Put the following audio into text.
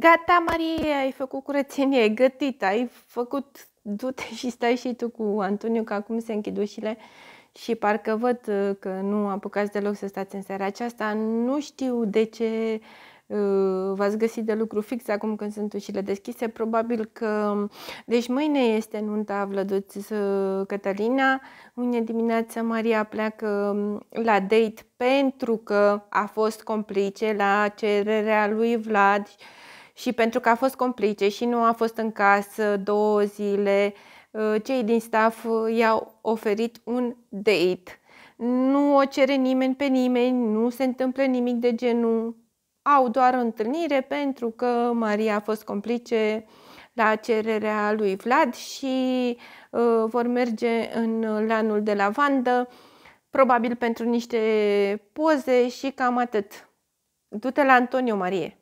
Gata, Marie, ai făcut curățenie, ai gătit, ai făcut, du-te și stai și tu cu Antoniu, că acum se închid ușile și parcă văd uh, că nu apucați deloc să stați în seara aceasta. Nu știu de ce uh, v-ați găsit de lucru fix acum când sunt ușile deschise. Probabil că... Deci mâine este nunta Vlăduț uh, Cătălina. Mâine dimineață Maria pleacă um, la date pentru că a fost complice la cererea lui Vlad și pentru că a fost complice și nu a fost în casă două zile, uh, cei din staff uh, i-au oferit un date. Nu o cere nimeni pe nimeni, nu se întâmplă nimic de genul. Au doar o întâlnire pentru că Maria a fost complice la cererea lui Vlad și uh, vor merge în lanul de lavandă, probabil pentru niște poze și cam atât. Du-te la Antonio Marie.